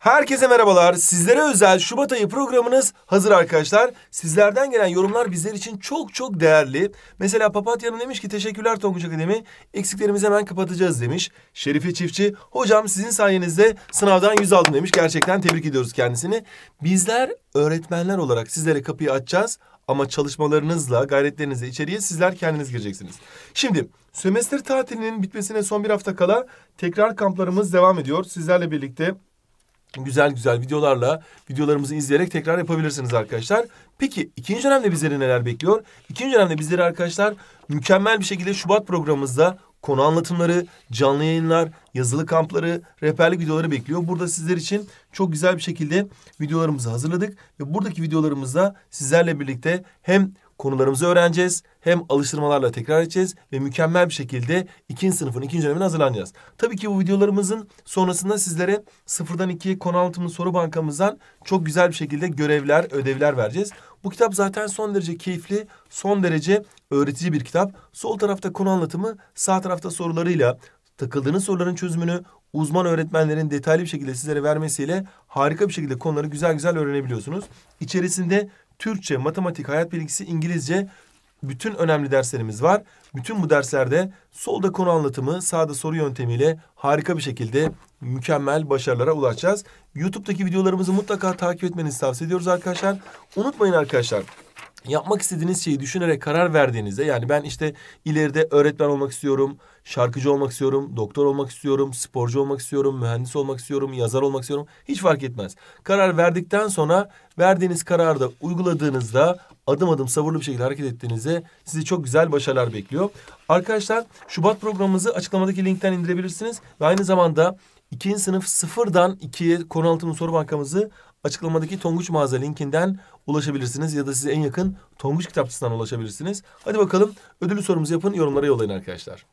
Herkese merhabalar. Sizlere özel Şubat ayı programınız hazır arkadaşlar. Sizlerden gelen yorumlar bizler için çok çok değerli. Mesela papatya demiş ki teşekkürler Tonguç Akademi. Eksiklerimizi hemen kapatacağız demiş. Şerife Çiftçi hocam sizin sayenizde sınavdan yüz aldım demiş. Gerçekten tebrik ediyoruz kendisini. Bizler öğretmenler olarak sizlere kapıyı açacağız. Ama çalışmalarınızla, gayretlerinizle içeriye sizler kendiniz gireceksiniz. Şimdi sömestr tatilinin bitmesine son bir hafta kala tekrar kamplarımız devam ediyor. Sizlerle birlikte güzel güzel videolarla videolarımızı izleyerek tekrar yapabilirsiniz arkadaşlar. Peki ikinci dönemde bizleri neler bekliyor? İkinci dönemde bizleri arkadaşlar mükemmel bir şekilde Şubat programımızda konu anlatımları, canlı yayınlar, yazılı kampları, rehberlik videoları bekliyor. Burada sizler için çok güzel bir şekilde videolarımızı hazırladık ve buradaki videolarımızda sizlerle birlikte hem konularımızı öğreneceğiz. Hem alıştırmalarla tekrar edeceğiz ve mükemmel bir şekilde ikinci sınıfın ikinci dönemine hazırlanacağız. Tabii ki bu videolarımızın sonrasında sizlere sıfırdan ikiye konu anlatımı soru bankamızdan çok güzel bir şekilde görevler, ödevler vereceğiz. Bu kitap zaten son derece keyifli, son derece öğretici bir kitap. Sol tarafta konu anlatımı, sağ tarafta sorularıyla takıldığınız soruların çözümünü uzman öğretmenlerin detaylı bir şekilde sizlere vermesiyle harika bir şekilde konuları güzel güzel öğrenebiliyorsunuz. İçerisinde Türkçe, matematik, hayat bilgisi, İngilizce bütün önemli derslerimiz var. Bütün bu derslerde solda konu anlatımı, sağda soru yöntemiyle harika bir şekilde mükemmel başarılara ulaşacağız. YouTube'daki videolarımızı mutlaka takip etmenizi tavsiye ediyoruz arkadaşlar. Unutmayın arkadaşlar yapmak istediğiniz şeyi düşünerek karar verdiğinizde yani ben işte ileride öğretmen olmak istiyorum, şarkıcı olmak istiyorum, doktor olmak istiyorum, sporcu olmak istiyorum, mühendis olmak istiyorum, yazar olmak istiyorum hiç fark etmez. Karar verdikten sonra verdiğiniz kararı da uyguladığınızda adım adım sabırlı bir şekilde hareket ettiğinizde sizi çok güzel başarılar bekliyor. Arkadaşlar Şubat programımızı açıklamadaki linkten indirebilirsiniz ve aynı zamanda ikinci sınıf sıfırdan ikiye konu anlatımı soru bankamızı Açıklamadaki Tonguç Mağaza linkinden ulaşabilirsiniz ya da size en yakın Tonguç kitapçısından ulaşabilirsiniz. Hadi bakalım ödülü sorumuzu yapın yorumlara yollayın arkadaşlar.